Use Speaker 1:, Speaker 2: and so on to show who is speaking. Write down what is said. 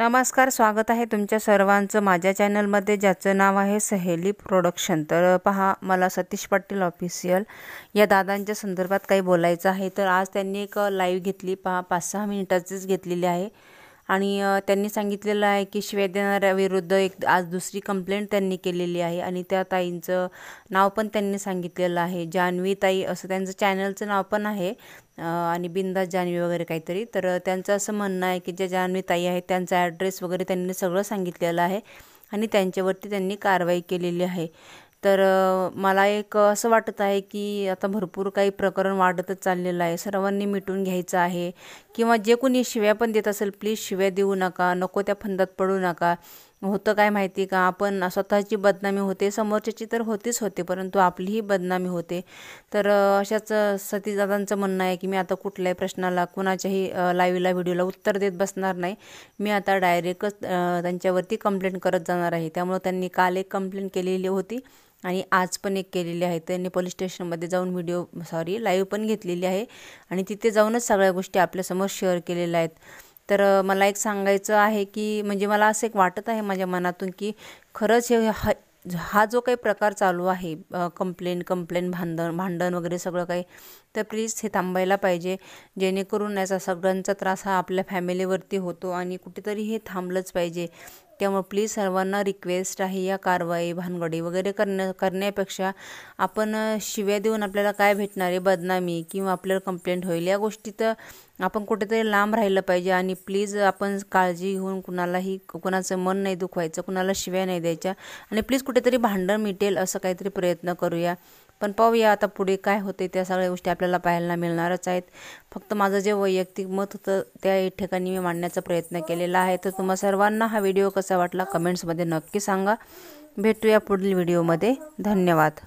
Speaker 1: नमस्कार स्वागत आहे तुमच्या सर्वांचं माझ्या चॅनलमध्ये ज्याचं नाव आहे सहेली प्रोडक्शन तर पहा मला सतीश पाटील ऑफिशियल या दादांच्या संदर्भात काही बोलायचं आहे तर आज त्यांनी एक लाईव्ह घेतली पहा पाच सहा मिनिटाचीच घेतलेली आहे आणि त्यांनी सांगितलेलं आहे की शिव्या देणाऱ्याविरुद्ध एक आज दुसरी कंप्लेंट त्यांनी केलेली आहे आणि त्या ताईंचं नाव पण त्यांनी सांगितलेलं आहे जान्हवी ताई असं त्यांचं चॅनलचं नाव पण आहे आणि बिंदास जान्हवी वगैरे काहीतरी तर त्यांचं असं म्हणणं आहे की ज्या जान्हवी ताई आहेत त्यांचा ॲड्रेस वगैरे त्यांनी सगळं सांगितलेलं आहे आणि त्यांच्यावरती त्यांनी कारवाई केलेली आहे तर मला एक असं वाटत आहे की आता भरपूर काही प्रकरण वाढतच चाललेलं आहे सर्वांनी मिटून घ्यायचं आहे किंवा जे कोणी शिव्या पण देत असेल प्लीज शिव्या देऊ नका नको त्या फंदात पडू नका होतं काय माहिती का आपण स्वतःची बदनामी होते समोरच्याची तर होतीच होते परंतु आपलीही बदनामी होते तर अशाच सतीदादांचं म्हणणं आहे की मी आता कुठल्याही प्रश्नाला कुणाच्याही लाईव्हला व्हिडिओला उत्तर देत बसणार नाही मी आता डायरेक्टच त्यांच्यावरती कंप्लेंट करत जाणार आहे त्यामुळे त्यांनी काल एक कंप्लेंट केलेली होती आणि आज पण एक केलेली आहे त्यांनी पोलीस स्टेशनमध्ये जाऊन व्हिडिओ सॉरी लाईव्ह पण घेतलेली आहे आणि तिथे जाऊनच सगळ्या गोष्टी आपल्यासमोर शेअर केलेल्या आहेत तर मला एक सांगायचं आहे की म्हणजे मला असं एक वाटत आहे माझ्या मनातून की खरंच हे हा जो काही प्रकार चालू आहे कंप्लेन कंप्लेंट भांडण भांडण वगैरे सगळं काही तर प्लीज हे थांबायला पाहिजे जेणेकरून याचा सगळ्यांचा त्रास हा आपल्या फॅमिलीवरती होतो आणि कुठेतरी हे थांबलंच पाहिजे त्यामुळे प्लीज सर्वांना रिक्वेस्ट आहे या कारवाई भानगडी वगैरे करण्या करण्यापेक्षा आपण शिव्या देऊन आपल्याला काय भेटणार आहे बदनामी किंवा आपल्याला कंप्लेंट होईल या गोष्टी तर आपण कुठेतरी लांब राहिलं पाहिजे आणि प्लीज आपण काळजी घेऊन कुणालाही कुणाचं मन नाही दुखवायचं कुणाला शिव्या नाही द्यायच्या आणि प्लीज कुठेतरी भांडण मिटेल असं काहीतरी प्रयत्न करूया पण पाहूया आता पुढे काय होते त्या सगळ्या गोष्टी आपल्याला पाहायला मिळणारच आहेत फक्त माझं जे वैयक्तिक मत होतं त्या ठिकाणी मी मांडण्याचा प्रयत्न केलेला आहे तर तुम्हा सर्वांना हा व्हिडिओ कसा कसा वाटला कमेंट्समध्ये नक्की सांगा भेटूया पुढील व्हिडिओमध्ये धन्यवाद